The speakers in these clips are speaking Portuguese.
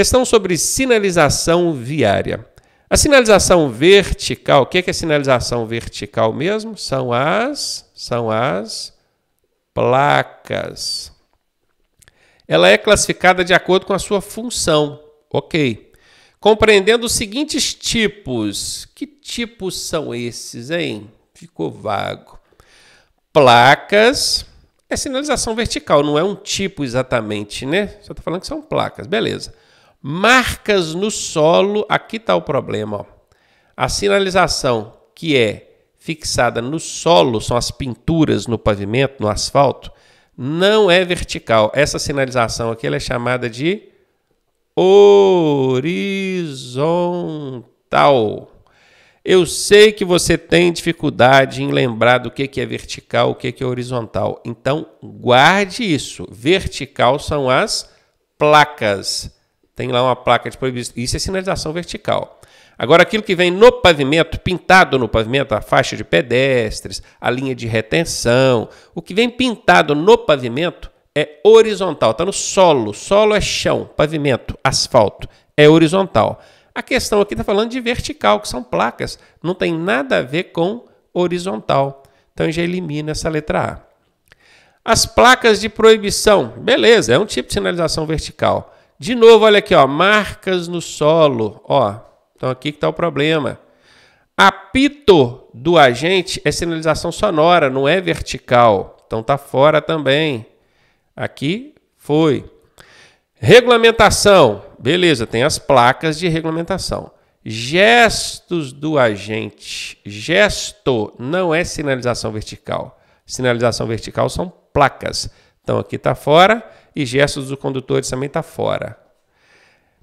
Questão sobre sinalização viária. A sinalização vertical, o que é, que é sinalização vertical mesmo? São as, são as placas. Ela é classificada de acordo com a sua função. Ok. Compreendendo os seguintes tipos. Que tipos são esses, hein? Ficou vago. Placas é sinalização vertical, não é um tipo exatamente, né? Só estou falando que são placas, beleza. Marcas no solo, aqui está o problema. Ó. A sinalização que é fixada no solo, são as pinturas no pavimento, no asfalto, não é vertical. Essa sinalização aqui é chamada de horizontal. Eu sei que você tem dificuldade em lembrar do que, é vertical, o que, que é horizontal. Então, guarde isso. Vertical são as placas tem lá uma placa de proibição Isso é sinalização vertical. Agora, aquilo que vem no pavimento, pintado no pavimento, a faixa de pedestres, a linha de retenção, o que vem pintado no pavimento é horizontal, está no solo. Solo é chão, pavimento, asfalto, é horizontal. A questão aqui está falando de vertical, que são placas, não tem nada a ver com horizontal. Então já elimina essa letra A. As placas de proibição, beleza, é um tipo de sinalização vertical. De novo, olha aqui, ó, marcas no solo, ó. Então aqui que está o problema. Apito do agente é sinalização sonora, não é vertical. Então está fora também. Aqui foi. Regulamentação. Beleza, tem as placas de regulamentação. Gestos do agente. Gesto não é sinalização vertical. Sinalização vertical são placas. Então aqui está fora e gestos dos condutores também está fora.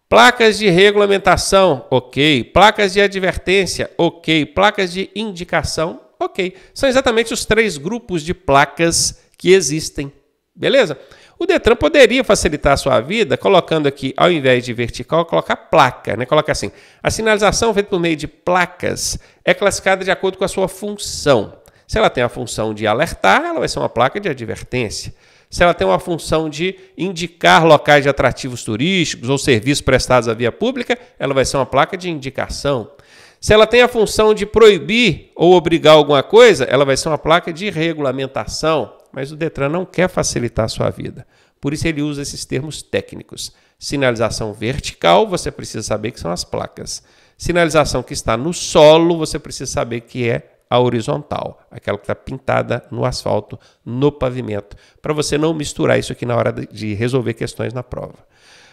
Placas de regulamentação, ok. Placas de advertência, ok. Placas de indicação, ok. São exatamente os três grupos de placas que existem. Beleza? O Detran poderia facilitar a sua vida colocando aqui, ao invés de vertical, colocar placa, né? Coloca assim: a sinalização feita por meio de placas é classificada de acordo com a sua função. Se ela tem a função de alertar, ela vai ser uma placa de advertência se ela tem uma função de indicar locais de atrativos turísticos ou serviços prestados à via pública, ela vai ser uma placa de indicação. Se ela tem a função de proibir ou obrigar alguma coisa, ela vai ser uma placa de regulamentação. Mas o Detran não quer facilitar a sua vida. Por isso ele usa esses termos técnicos. Sinalização vertical, você precisa saber que são as placas. Sinalização que está no solo, você precisa saber que é a horizontal, aquela que está pintada no asfalto, no pavimento, para você não misturar isso aqui na hora de resolver questões na prova.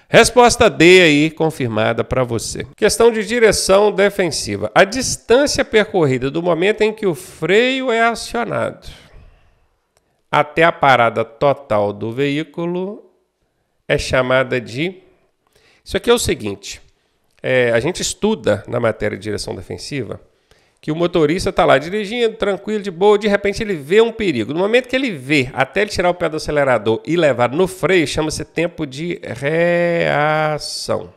Resposta D aí confirmada para você. Questão de direção defensiva. A distância percorrida do momento em que o freio é acionado até a parada total do veículo é chamada de. Isso aqui é o seguinte: é, a gente estuda na matéria de direção defensiva que o motorista está lá dirigindo, tranquilo, de boa, de repente ele vê um perigo. No momento que ele vê, até ele tirar o pé do acelerador e levar no freio, chama-se tempo de reação.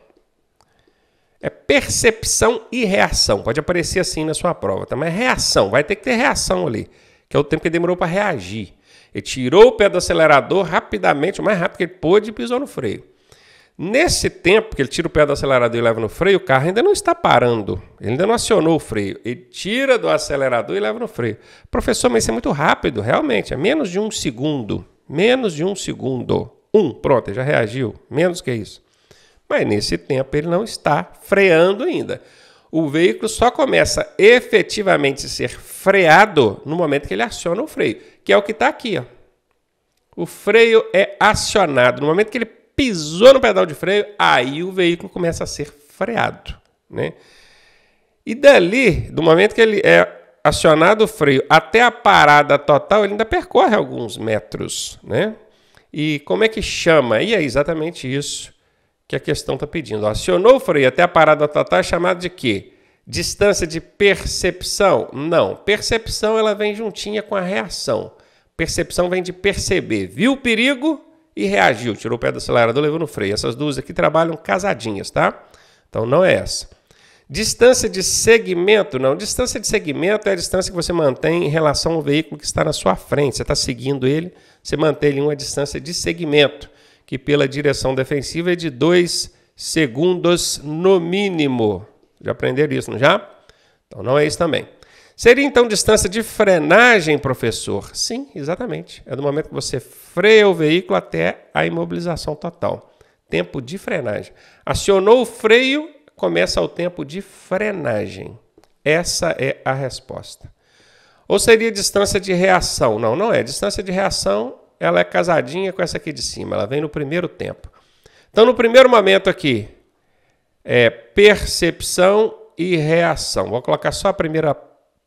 É percepção e reação. Pode aparecer assim na sua prova, tá? mas é reação, vai ter que ter reação ali, que é o tempo que demorou para reagir. Ele tirou o pé do acelerador rapidamente, o mais rápido que ele pôde, e pisou no freio. Nesse tempo que ele tira o pé do acelerador e leva no freio, o carro ainda não está parando. Ele ainda não acionou o freio. Ele tira do acelerador e leva no freio. Professor, mas isso é muito rápido, realmente. É menos de um segundo. Menos de um segundo. Um, pronto, ele já reagiu. Menos que isso. Mas nesse tempo ele não está freando ainda. O veículo só começa efetivamente a ser freado no momento que ele aciona o freio, que é o que está aqui. Ó. O freio é acionado. No momento que ele pisou no pedal de freio, aí o veículo começa a ser freado, né? E dali, do momento que ele é acionado o freio até a parada total, ele ainda percorre alguns metros, né? E como é que chama? E é exatamente isso que a questão está pedindo. Acionou o freio até a parada total, é chamado de quê? Distância de percepção? Não. Percepção ela vem juntinha com a reação. Percepção vem de perceber. Viu o perigo? e reagiu, tirou o pé do acelerador, levou no freio. Essas duas aqui trabalham casadinhas, tá? Então não é essa. Distância de segmento, não. Distância de segmento é a distância que você mantém em relação ao veículo que está na sua frente. Você está seguindo ele, você mantém ele em uma distância de segmento, que pela direção defensiva é de 2 segundos no mínimo. Já aprenderam isso, não já? Então não é isso também. Seria então distância de frenagem, professor? Sim, exatamente. É do momento que você freia o veículo até a imobilização total. Tempo de frenagem. Acionou o freio, começa o tempo de frenagem. Essa é a resposta. Ou seria distância de reação? Não, não é. Distância de reação, ela é casadinha com essa aqui de cima. Ela vem no primeiro tempo. Então, no primeiro momento aqui, é percepção e reação. Vou colocar só a primeira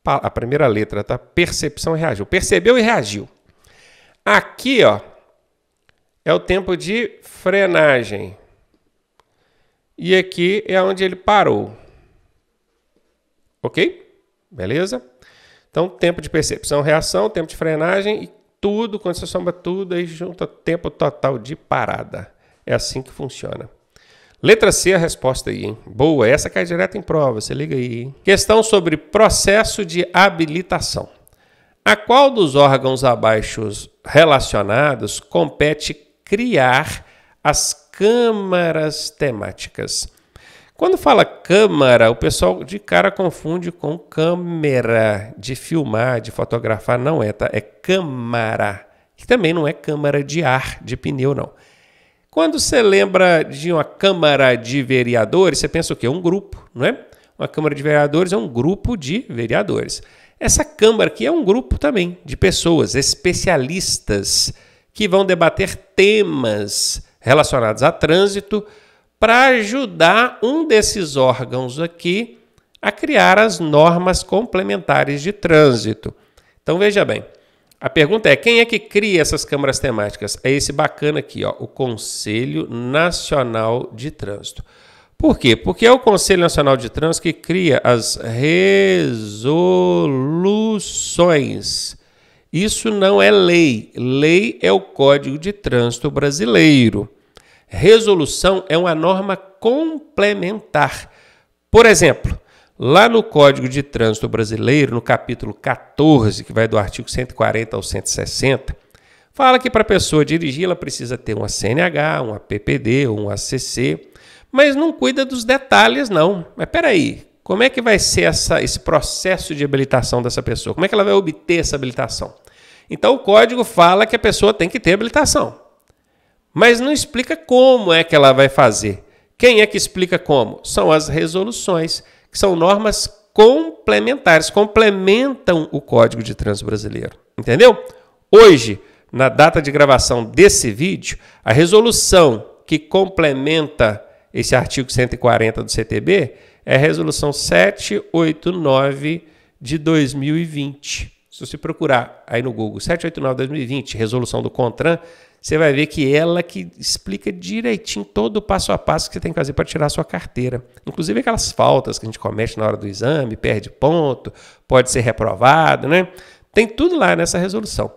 a primeira letra, tá? Percepção reagiu. Percebeu e reagiu. Aqui, ó, é o tempo de frenagem. E aqui é onde ele parou. Ok? Beleza? Então, tempo de percepção, reação, tempo de frenagem e tudo, quando você soma tudo, aí junta tempo total de parada. É assim que funciona. Letra C é a resposta aí, hein? Boa, essa cai direto em prova, você liga aí. Hein? Questão sobre processo de habilitação. A qual dos órgãos abaixo relacionados compete criar as câmaras temáticas? Quando fala câmara, o pessoal de cara confunde com câmera de filmar, de fotografar, não é, tá? É câmara, que também não é câmara de ar, de pneu, não. Quando você lembra de uma Câmara de Vereadores, você pensa o quê? Um grupo, não é? Uma Câmara de Vereadores é um grupo de vereadores. Essa Câmara aqui é um grupo também de pessoas, especialistas, que vão debater temas relacionados a trânsito para ajudar um desses órgãos aqui a criar as normas complementares de trânsito. Então veja bem, a pergunta é: quem é que cria essas câmaras temáticas? É esse bacana aqui, ó, o Conselho Nacional de Trânsito. Por quê? Porque é o Conselho Nacional de Trânsito que cria as resoluções. Isso não é lei. Lei é o Código de Trânsito Brasileiro. Resolução é uma norma complementar. Por exemplo, Lá no Código de Trânsito Brasileiro, no capítulo 14, que vai do artigo 140 ao 160, fala que para a pessoa dirigir ela precisa ter uma CNH, uma PPD ou um ACC, mas não cuida dos detalhes não. Mas peraí, como é que vai ser essa, esse processo de habilitação dessa pessoa? Como é que ela vai obter essa habilitação? Então o código fala que a pessoa tem que ter habilitação, mas não explica como é que ela vai fazer. Quem é que explica como? São as resoluções que são normas complementares, complementam o Código de Trânsito Brasileiro. Entendeu? Hoje, na data de gravação desse vídeo, a resolução que complementa esse artigo 140 do CTB é a resolução 789 de 2020. Se você procurar aí no Google 789 2020, resolução do CONTRAN, você vai ver que ela que explica direitinho todo o passo a passo que você tem que fazer para tirar a sua carteira. Inclusive aquelas faltas que a gente comete na hora do exame, perde ponto, pode ser reprovado, né? Tem tudo lá nessa resolução.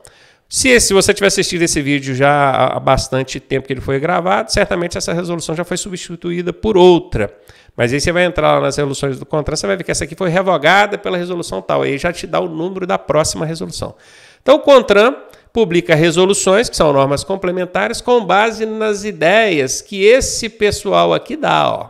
Se, se você tiver assistido esse vídeo já há bastante tempo que ele foi gravado, certamente essa resolução já foi substituída por outra. Mas aí você vai entrar lá nas resoluções do contrato, você vai ver que essa aqui foi revogada pela resolução tal. Aí já te dá o número da próxima resolução. Então o CONTRAN publica resoluções, que são normas complementares, com base nas ideias que esse pessoal aqui dá. Ó.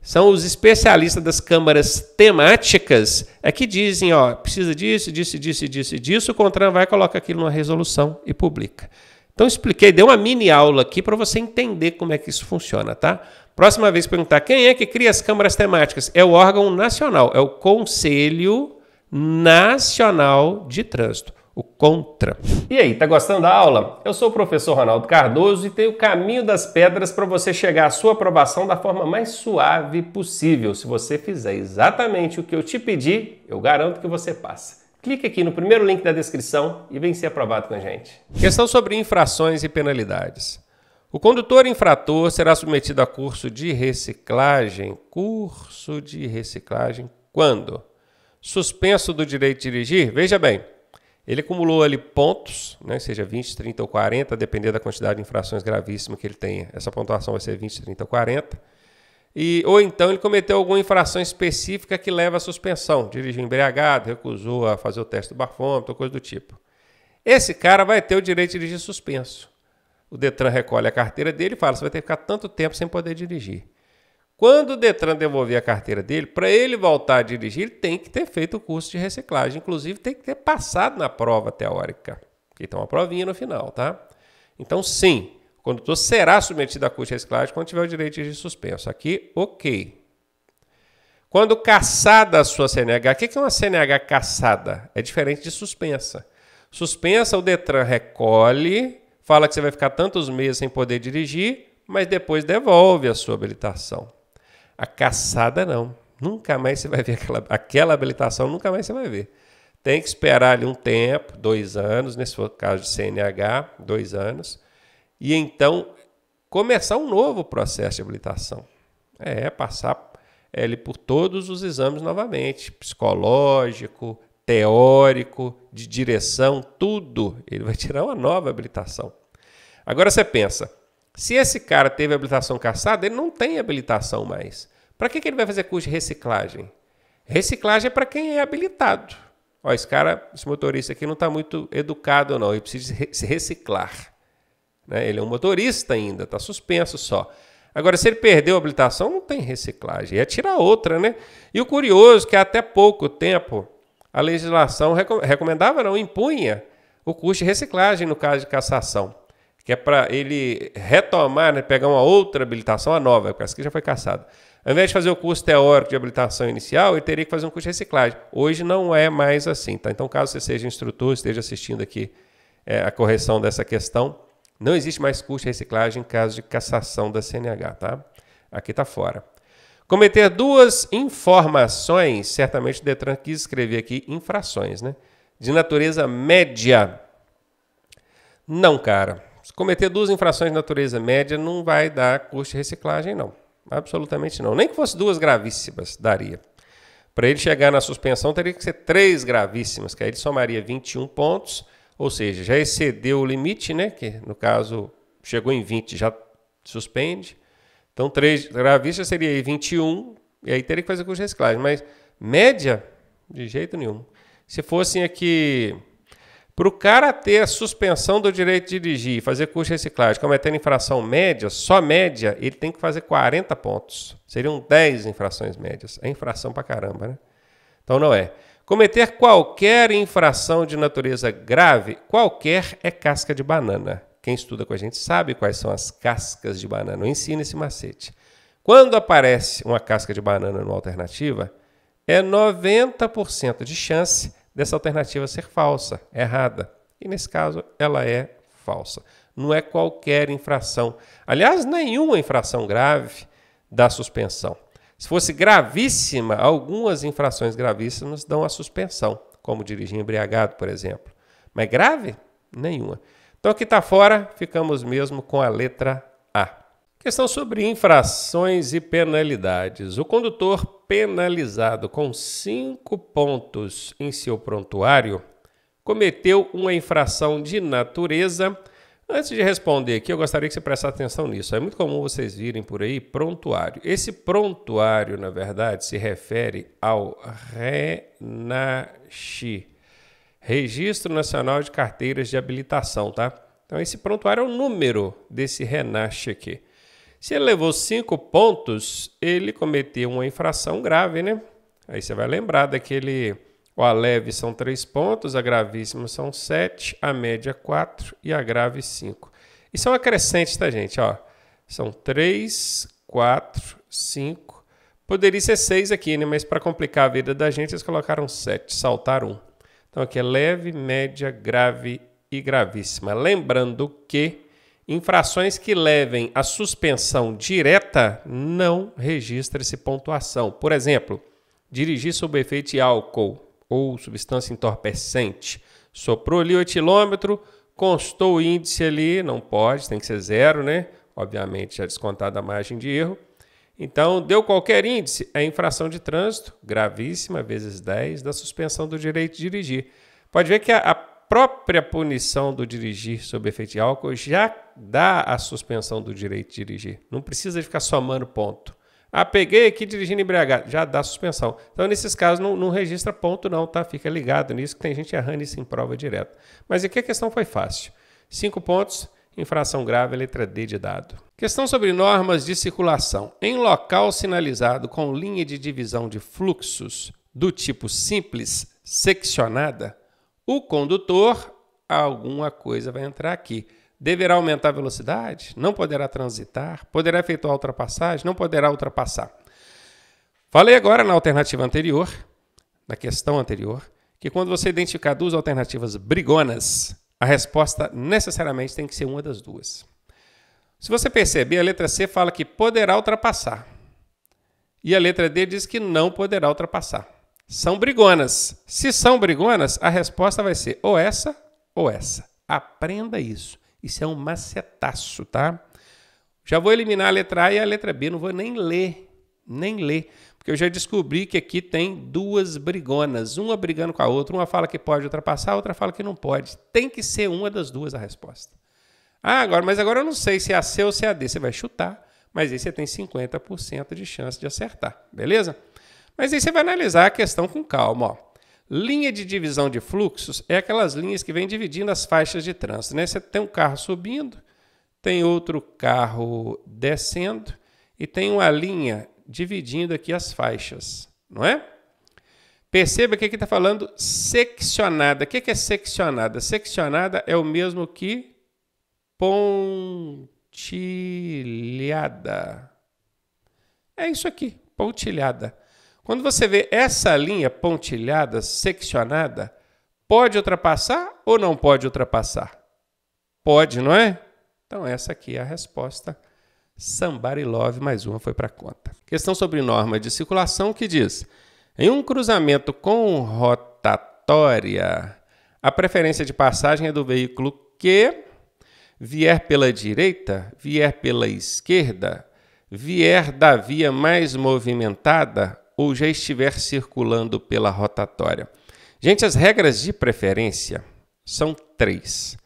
São os especialistas das câmaras temáticas é que dizem, ó, precisa disso, disso, disso, disso, disso, o CONTRAN vai coloca aquilo numa resolução e publica. Então expliquei, dei uma mini aula aqui para você entender como é que isso funciona, tá? Próxima vez perguntar quem é que cria as câmaras temáticas? É o órgão nacional, é o Conselho Nacional de Trânsito o contra. E aí, tá gostando da aula? Eu sou o professor Ronaldo Cardoso e tenho o caminho das pedras para você chegar à sua aprovação da forma mais suave possível. Se você fizer exatamente o que eu te pedi, eu garanto que você passa. Clique aqui no primeiro link da descrição e vem ser aprovado com a gente. Questão sobre infrações e penalidades. O condutor infrator será submetido a curso de reciclagem. Curso de reciclagem quando? Suspenso do direito de dirigir? Veja bem, ele acumulou ali pontos, né, seja 20, 30 ou 40, dependendo da quantidade de infrações gravíssimas que ele tenha. Essa pontuação vai ser 20, 30 ou 40. E, ou então ele cometeu alguma infração específica que leva à suspensão. Dirigiu embriagado, recusou a fazer o teste do bafômetro, coisa do tipo. Esse cara vai ter o direito de dirigir suspenso. O Detran recolhe a carteira dele e fala: você vai ter que ficar tanto tempo sem poder dirigir. Quando o Detran devolver a carteira dele, para ele voltar a dirigir, ele tem que ter feito o curso de reciclagem. Inclusive, tem que ter passado na prova teórica. Porque tem uma provinha no final, tá? Então, sim, o condutor será submetido a curso de reciclagem quando tiver o direito de suspenso. Aqui, ok. Quando caçada a sua CNH, o que é uma CNH caçada? É diferente de suspensa. Suspensa, o Detran recolhe, fala que você vai ficar tantos meses sem poder dirigir, mas depois devolve a sua habilitação. A caçada não. Nunca mais você vai ver aquela, aquela habilitação, nunca mais você vai ver. Tem que esperar ali um tempo, dois anos, nesse caso de CNH, dois anos, e então começar um novo processo de habilitação. É, é, passar ele por todos os exames novamente, psicológico, teórico, de direção, tudo. Ele vai tirar uma nova habilitação. Agora você pensa, se esse cara teve habilitação caçada, ele não tem habilitação mais. Para que, que ele vai fazer curso de reciclagem? Reciclagem é para quem é habilitado. Ó, esse cara, esse motorista aqui não está muito educado, não. Ele precisa se reciclar. Né? Ele é um motorista ainda, está suspenso só. Agora, se ele perdeu a habilitação, não tem reciclagem. É tirar outra, né? E o curioso é que até pouco tempo a legislação recomendava, não, impunha o curso de reciclagem no caso de cassação que é para ele retomar, né, pegar uma outra habilitação, a nova, porque essa que já foi caçada. Ao invés de fazer o curso teórico de habilitação inicial, ele teria que fazer um curso de reciclagem. Hoje não é mais assim, tá? Então, caso você seja instrutor, esteja assistindo aqui é, a correção dessa questão, não existe mais curso de reciclagem em caso de cassação da CNH, tá? Aqui está fora. Cometer duas informações, certamente o Detran quis escrever aqui infrações, né? De natureza média. Não, cara se cometer duas infrações de natureza média não vai dar custo de reciclagem, não. Absolutamente não. Nem que fosse duas gravíssimas, daria. Para ele chegar na suspensão, teria que ser três gravíssimas, que aí ele somaria 21 pontos, ou seja, já excedeu o limite, né? Que no caso chegou em 20, já suspende. Então, três gravíssimas seria aí 21, e aí teria que fazer curso de reciclagem. Mas média, de jeito nenhum. Se fossem aqui para o cara ter a suspensão do direito de dirigir, fazer curso de reciclagem, cometendo é infração média, só média, ele tem que fazer 40 pontos. Seriam 10 infrações médias. É infração para caramba, né? Então não é. Cometer qualquer infração de natureza grave, qualquer é casca de banana. Quem estuda com a gente sabe quais são as cascas de banana. Eu ensino esse macete. Quando aparece uma casca de banana no alternativa, é 90% de chance dessa alternativa ser falsa, errada. E nesse caso, ela é falsa. Não é qualquer infração. Aliás, nenhuma infração grave dá suspensão. Se fosse gravíssima, algumas infrações gravíssimas dão a suspensão, como dirigir embriagado, por exemplo. Mas grave? Nenhuma. Então aqui está fora, ficamos mesmo com a letra A. Questão sobre infrações e penalidades. O condutor penalizado com cinco pontos em seu prontuário, cometeu uma infração de natureza. Antes de responder aqui, eu gostaria que você prestasse atenção nisso. É muito comum vocês virem por aí prontuário. Esse prontuário, na verdade, se refere ao RENACHI, Registro Nacional de Carteiras de Habilitação, tá? Então, esse prontuário é o número desse RENACHI aqui. Se ele levou cinco pontos, ele cometeu uma infração grave, né? Aí você vai lembrar daquele. O a leve são três pontos, a gravíssima são sete, a média quatro e a grave cinco. Isso é acrescentes, tá, gente? Ó, são três, quatro, cinco. Poderia ser seis aqui, né? Mas para complicar a vida da gente, eles colocaram sete, saltaram um. Então aqui é leve, média, grave e gravíssima. Lembrando que Infrações que levem à suspensão direta não registra-se pontuação. Por exemplo, dirigir sob efeito de álcool ou substância entorpecente. Soprou ali 8 quilômetros, constou o índice ali, não pode, tem que ser zero, né? Obviamente já descontada a margem de erro. Então, deu qualquer índice, é infração de trânsito, gravíssima, vezes 10, da suspensão do direito de dirigir. Pode ver que a, a própria punição do dirigir sob efeito de álcool já dá a suspensão do direito de dirigir. Não precisa ficar somando ponto. Ah, peguei aqui dirigindo embriagado. Já dá suspensão. Então, nesses casos, não, não registra ponto, não, tá? Fica ligado nisso, que tem gente errando isso em prova direta. Mas aqui a questão foi fácil. Cinco pontos, infração grave, letra D de dado. Questão sobre normas de circulação. Em local sinalizado com linha de divisão de fluxos do tipo simples seccionada, o condutor, alguma coisa vai entrar aqui. Deverá aumentar a velocidade? Não poderá transitar? Poderá efetuar ultrapassagem? Não poderá ultrapassar. Falei agora na alternativa anterior, na questão anterior, que quando você identificar duas alternativas brigonas, a resposta necessariamente tem que ser uma das duas. Se você perceber, a letra C fala que poderá ultrapassar. E a letra D diz que não poderá ultrapassar são brigonas. Se são brigonas, a resposta vai ser ou essa ou essa. Aprenda isso. Isso é um macetaço, tá? Já vou eliminar a letra A e a letra B, não vou nem ler, nem ler, porque eu já descobri que aqui tem duas brigonas, uma brigando com a outra, uma fala que pode ultrapassar, a outra fala que não pode. Tem que ser uma das duas a resposta. Ah, agora, mas agora eu não sei se é a C ou se é a D. Você vai chutar, mas aí você tem 50% de chance de acertar, beleza? Mas aí você vai analisar a questão com calma. Ó. Linha de divisão de fluxos é aquelas linhas que vêm dividindo as faixas de trânsito. Né? Você tem um carro subindo, tem outro carro descendo e tem uma linha dividindo aqui as faixas, não é? Perceba que aqui está falando seccionada. O que é seccionada? Seccionada é o mesmo que pontilhada. É isso aqui, pontilhada. Quando você vê essa linha pontilhada, seccionada, pode ultrapassar ou não pode ultrapassar? Pode, não é? Então essa aqui é a resposta. Somebody Love, mais uma foi para conta. Questão sobre norma de circulação que diz: em um cruzamento com rotatória, a preferência de passagem é do veículo que vier pela direita, vier pela esquerda, vier da via mais movimentada ou já estiver circulando pela rotatória. Gente, as regras de preferência são três.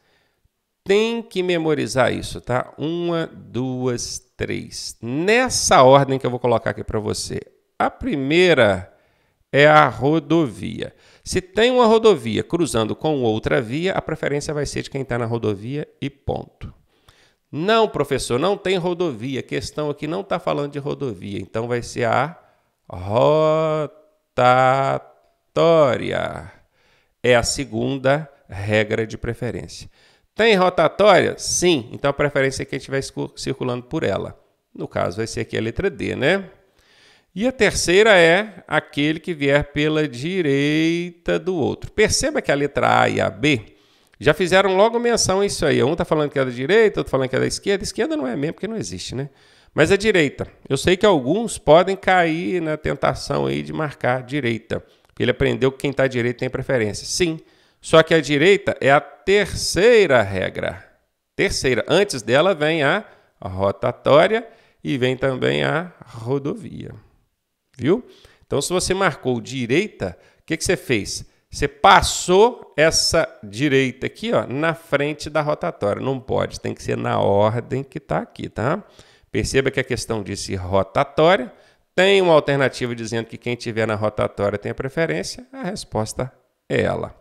Tem que memorizar isso, tá? Uma, duas, três. Nessa ordem que eu vou colocar aqui para você. A primeira é a rodovia. Se tem uma rodovia cruzando com outra via, a preferência vai ser de quem está na rodovia e ponto. Não, professor, não tem rodovia. A questão aqui é não está falando de rodovia, então vai ser a rotatória. É a segunda regra de preferência. Tem rotatória? Sim. Então a preferência é que a gente vai circulando por ela. No caso, vai ser aqui a letra D, né? E a terceira é aquele que vier pela direita do outro. Perceba que a letra A e a B já fizeram logo menção a isso aí. Um está falando que é da direita, outro falando que é da esquerda. Esquerda não é mesmo, porque não existe, né? Mas a é direita, eu sei que alguns podem cair na tentação aí de marcar direita. Ele aprendeu que quem está à direita tem preferência. Sim, só que a direita é a terceira regra. Terceira. Antes dela vem a rotatória e vem também a rodovia. Viu? Então, se você marcou direita, o que, que você fez? Você passou essa direita aqui ó, na frente da rotatória. Não pode, tem que ser na ordem que está aqui, tá? Perceba que a questão disse rotatória. Tem uma alternativa dizendo que quem tiver na rotatória tem a preferência? A resposta é ela.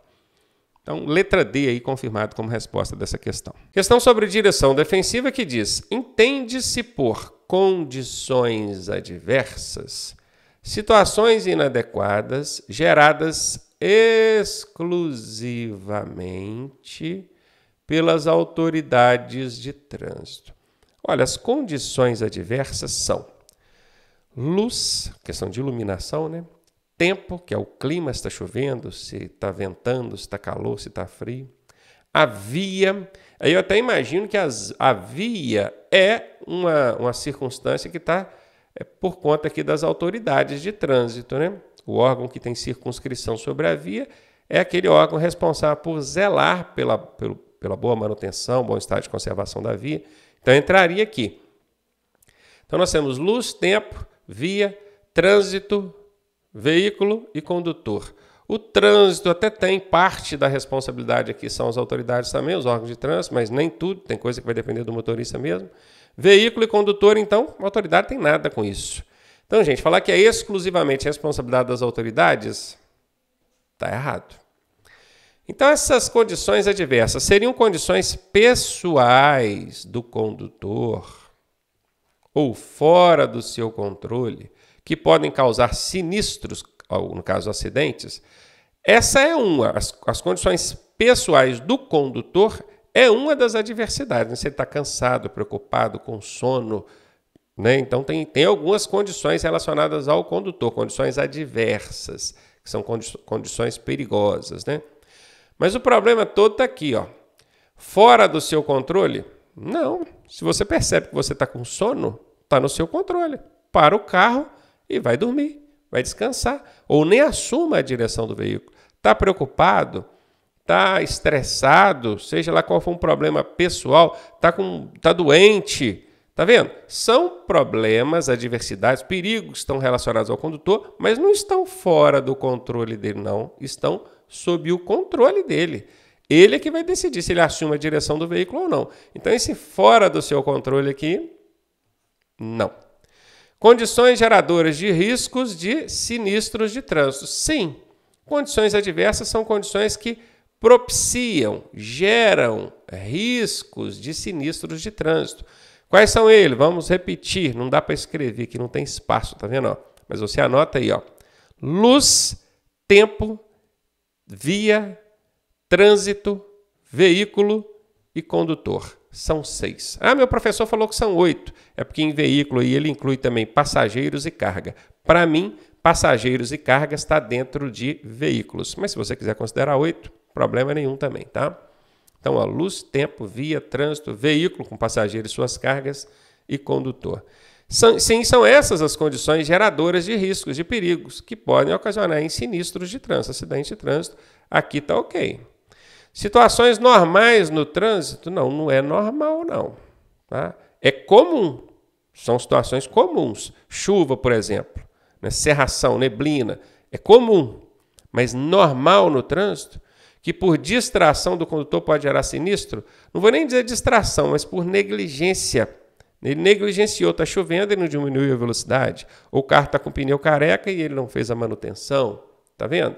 Então, letra D aí confirmado como resposta dessa questão. Questão sobre direção defensiva que diz: entende-se por condições adversas situações inadequadas geradas exclusivamente pelas autoridades de trânsito. Olha, as condições adversas são luz, questão de iluminação, né? Tempo, que é o clima, se está chovendo, se está ventando, se está calor, se está frio. A via, aí eu até imagino que as, a via é uma, uma circunstância que está é, por conta aqui das autoridades de trânsito, né? O órgão que tem circunscrição sobre a via é aquele órgão responsável por zelar pela, pelo, pela boa manutenção, bom estado de conservação da via então entraria aqui. Então nós temos luz, tempo, via, trânsito, veículo e condutor. O trânsito até tem parte da responsabilidade aqui, são as autoridades também, os órgãos de trânsito, mas nem tudo, tem coisa que vai depender do motorista mesmo. Veículo e condutor, então, a autoridade tem nada com isso. Então, gente, falar que é exclusivamente responsabilidade das autoridades, está errado. Então, essas condições adversas seriam condições pessoais do condutor ou fora do seu controle, que podem causar sinistros, no caso acidentes. Essa é uma, as, as condições pessoais do condutor é uma das adversidades. Você está cansado, preocupado, com sono. Né? Então, tem, tem algumas condições relacionadas ao condutor, condições adversas, que são condi condições perigosas. Né? Mas o problema todo está aqui, ó. Fora do seu controle? Não. Se você percebe que você está com sono, está no seu controle. Para o carro e vai dormir, vai descansar. Ou nem assuma a direção do veículo. Está preocupado? Está estressado? Seja lá qual for um problema pessoal, está tá doente. Está vendo? São problemas, adversidades, perigos que estão relacionados ao condutor, mas não estão fora do controle dele, não. Estão sob o controle dele. Ele é que vai decidir se ele assume a direção do veículo ou não. Então, esse fora do seu controle aqui, não. Condições geradoras de riscos de sinistros de trânsito. Sim, condições adversas são condições que propiciam, geram riscos de sinistros de trânsito. Quais são eles? Vamos repetir, não dá para escrever aqui, não tem espaço, tá vendo? Mas você anota aí, ó. Luz, tempo, via, trânsito, veículo e condutor. São seis. Ah, meu professor falou que são oito. É porque em veículo ele inclui também passageiros e carga. Para mim, passageiros e carga está dentro de veículos. Mas se você quiser considerar oito, problema nenhum também, tá? Então, ó, luz, tempo, via, trânsito, veículo com passageiros e suas cargas e condutor. Sim, são essas as condições geradoras de riscos, de perigos, que podem ocasionar em sinistros de trânsito, acidente de trânsito. Aqui está ok. Situações normais no trânsito? Não, não é normal, não. Tá? É comum. São situações comuns. Chuva, por exemplo, né? serração, neblina. É comum. Mas normal no trânsito, que por distração do condutor pode gerar sinistro, não vou nem dizer distração, mas por negligência ele negligenciou, está chovendo, e não diminuiu a velocidade. Ou o carro está com pneu careca e ele não fez a manutenção. Está vendo?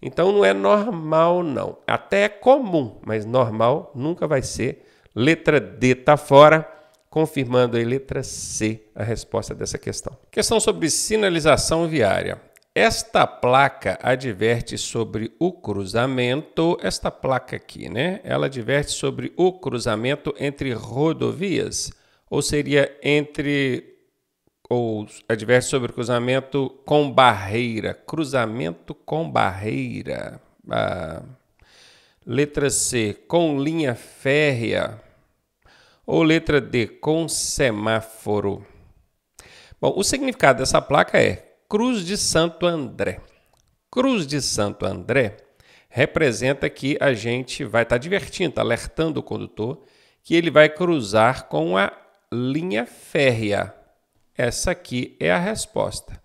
Então não é normal, não. Até é comum, mas normal nunca vai ser. Letra D está fora, confirmando aí letra C a resposta dessa questão. Questão sobre sinalização viária. Esta placa adverte sobre o cruzamento, esta placa aqui, né? Ela adverte sobre o cruzamento entre rodovias ou seria entre ou adverso sobre cruzamento com barreira, cruzamento com barreira. Ah. Letra C, com linha férrea. Ou letra D, com semáforo. Bom, o significado dessa placa é Cruz de Santo André. Cruz de Santo André representa que a gente vai estar tá divertindo, tá alertando o condutor que ele vai cruzar com a linha férrea? Essa aqui é a resposta.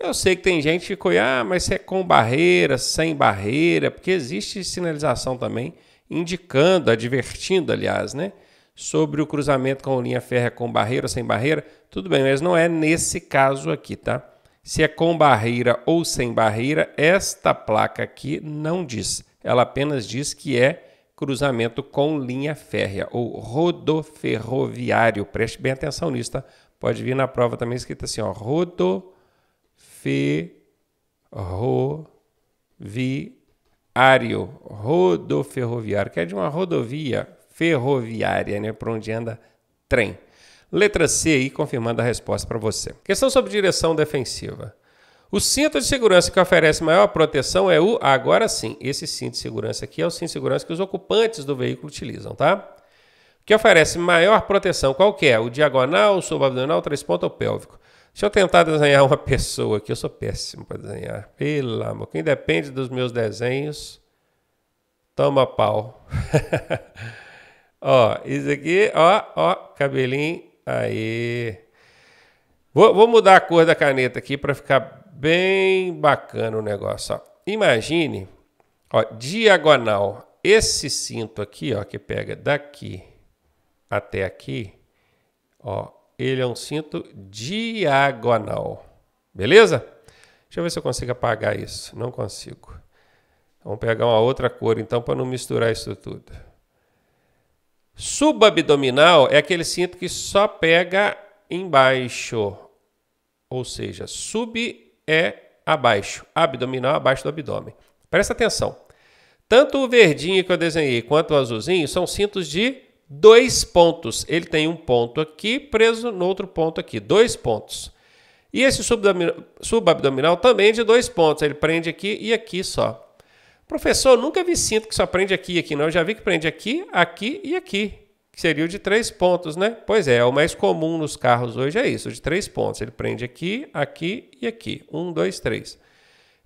Eu sei que tem gente que coi, ah, mas se é com barreira, sem barreira, porque existe sinalização também indicando, advertindo, aliás, né, sobre o cruzamento com linha férrea com barreira sem barreira. Tudo bem, mas não é nesse caso aqui, tá? Se é com barreira ou sem barreira, esta placa aqui não diz. Ela apenas diz que é cruzamento com linha férrea ou rodoferroviário. Preste bem atenção nisso, tá? Pode vir na prova também escrito assim, ó, rodoferroviário. Rodoferroviário, que é de uma rodovia ferroviária, né, para onde anda trem. Letra C aí confirmando a resposta para você. Questão sobre direção defensiva. O cinto de segurança que oferece maior proteção é o. Agora sim, esse cinto de segurança aqui é o cinto de segurança que os ocupantes do veículo utilizam, tá? Que oferece maior proteção, qual que é? O diagonal, o subabdominal, três pontos ou pélvico. Deixa eu tentar desenhar uma pessoa aqui, eu sou péssimo para desenhar. Pelo amor, quem depende dos meus desenhos, toma pau. ó, isso aqui, ó, ó, cabelinho, aí. Vou, vou mudar a cor da caneta aqui para ficar bem bacana o negócio. Ó. Imagine, ó, diagonal. Esse cinto aqui, ó, que pega daqui até aqui, ó, ele é um cinto diagonal. Beleza? Deixa eu ver se eu consigo apagar isso. Não consigo. Vamos pegar uma outra cor então para não misturar isso tudo. Subabdominal é aquele cinto que só pega embaixo, ou seja, sub é abaixo, abdominal abaixo do abdômen. Presta atenção. Tanto o verdinho que eu desenhei quanto o azulzinho são cintos de dois pontos. Ele tem um ponto aqui preso no outro ponto aqui, dois pontos. E esse subabdominal também é de dois pontos. Ele prende aqui e aqui só. Professor, nunca vi cinto que só prende aqui e aqui, não. Eu já vi que prende aqui, aqui e aqui que seria o de três pontos, né? Pois é, é, o mais comum nos carros hoje é isso, o de três pontos. Ele prende aqui, aqui e aqui. Um, dois, três.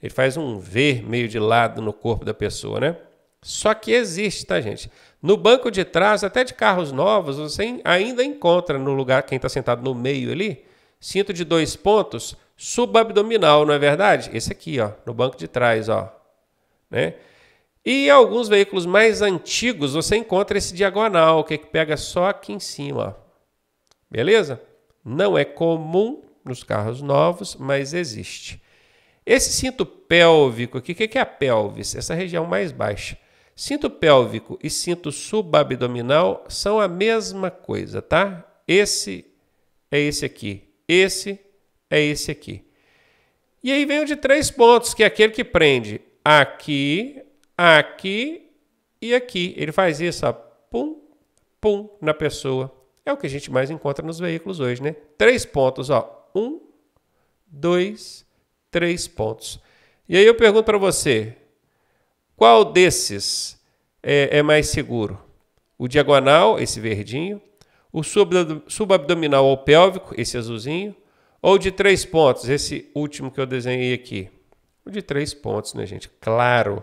Ele faz um V meio de lado no corpo da pessoa, né? Só que existe, tá, gente? No banco de trás, até de carros novos, você ainda encontra no lugar, quem está sentado no meio ali, cinto de dois pontos subabdominal, não é verdade? Esse aqui, ó, no banco de trás, ó. Né? E alguns veículos mais antigos você encontra esse diagonal, que, é que pega só aqui em cima. Ó. Beleza? Não é comum nos carros novos, mas existe. Esse cinto pélvico aqui, o que, que é a pelvis? Essa região mais baixa. Cinto pélvico e cinto subabdominal são a mesma coisa, tá? Esse é esse aqui, esse é esse aqui. E aí vem o de três pontos, que é aquele que prende aqui aqui e aqui. Ele faz isso, ó, pum, pum, na pessoa. É o que a gente mais encontra nos veículos hoje, né? Três pontos, ó. Um, dois, três pontos. E aí eu pergunto para você, qual desses é, é mais seguro? O diagonal, esse verdinho, o subabdominal ou pélvico, esse azulzinho, ou de três pontos, esse último que eu desenhei aqui. O de três pontos, né, gente? Claro,